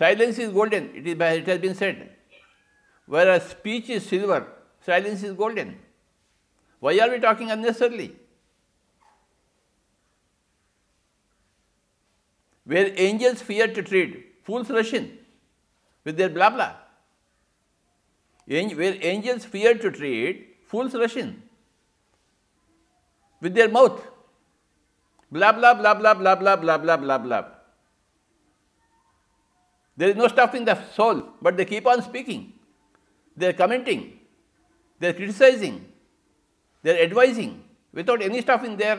Silence is golden, it, is it has been said. Whereas speech is silver, silence is golden. Why are we talking unnecessarily? Where angels fear to tread, fools rush in with their blah blah. where angels fear to tread, fools rush in with their mouth. blah blah blah blah blah blah blah blah blah blah. There is no stuffing the soul, but they keep on speaking. They are commenting, they are criticizing, they are advising without any stuff in their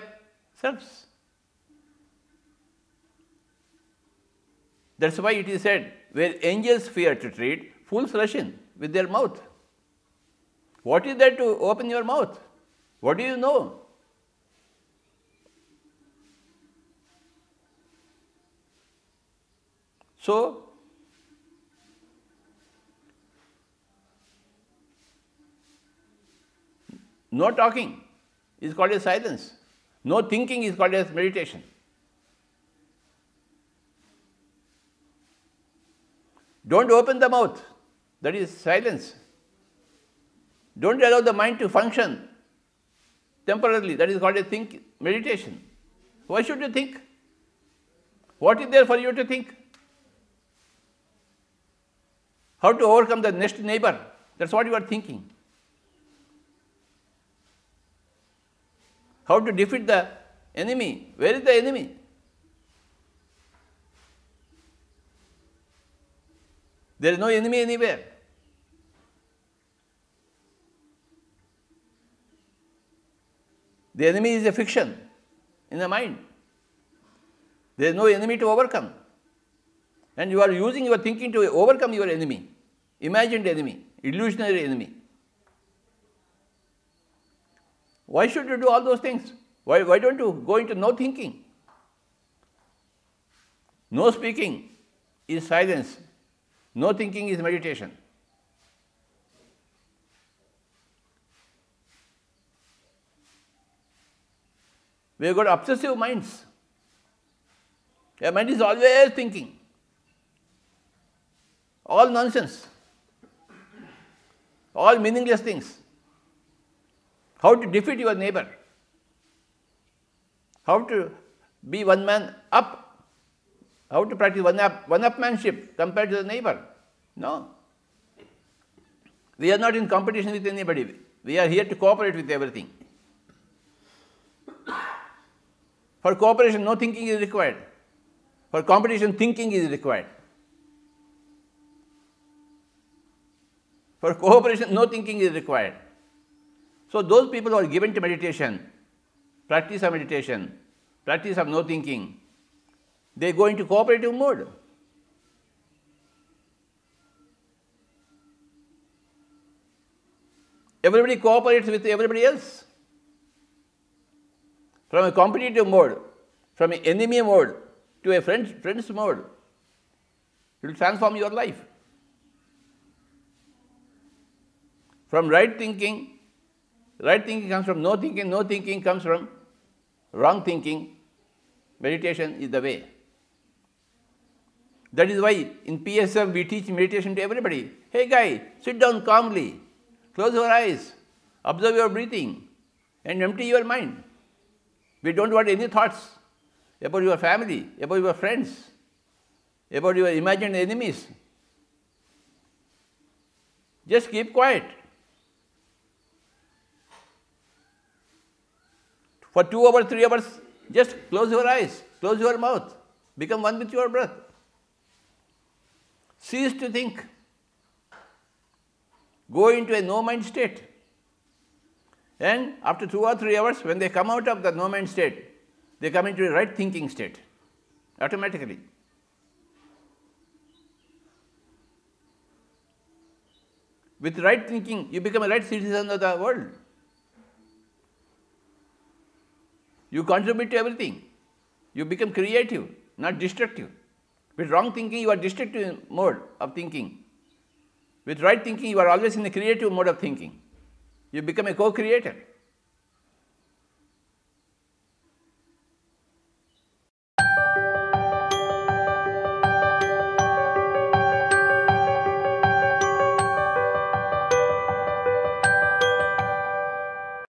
selves. That's why it is said, where angels fear to treat, fools rush in with their mouth. What is there to open your mouth? What do you know? So, No talking is called as silence. No thinking is called as meditation. Don't open the mouth, that is silence. Don't allow the mind to function temporarily, that is called as think meditation. Why should you think? What is there for you to think? How to overcome the next neighbor, that's what you are thinking. How to defeat the enemy? Where is the enemy? There is no enemy anywhere. The enemy is a fiction in the mind. There is no enemy to overcome. And you are using your thinking to overcome your enemy, imagined enemy, illusionary enemy. Why should you do all those things? Why, why don't you go into no thinking? No speaking is silence. No thinking is meditation. We have got obsessive minds. Your mind is always thinking. All nonsense. All meaningless things. How to defeat your neighbor? How to be one man up? How to practice one up one upmanship compared to the neighbor? No. We are not in competition with anybody. We are here to cooperate with everything. For cooperation, no thinking is required. For competition, thinking is required. For cooperation, no thinking is required. So those people who are given to meditation, practice of meditation, practice of no thinking, they go into cooperative mode. Everybody cooperates with everybody else. From a competitive mode, from an enemy mode to a friend, friend's mode, it will transform your life. From right thinking Right thinking comes from no thinking, no thinking comes from wrong thinking. Meditation is the way. That is why in PSF we teach meditation to everybody. Hey guy, sit down calmly, close your eyes, observe your breathing, and empty your mind. We don't want any thoughts about your family, about your friends, about your imagined enemies. Just keep quiet. For two hours, three hours, just close your eyes, close your mouth, become one with your breath. Cease to think. Go into a no mind state. And after two or three hours, when they come out of the no mind state, they come into a right thinking state automatically. With right thinking, you become a right citizen of the world. You contribute to everything. You become creative, not destructive. With wrong thinking, you are destructive mode of thinking. With right thinking, you are always in the creative mode of thinking. You become a co-creator.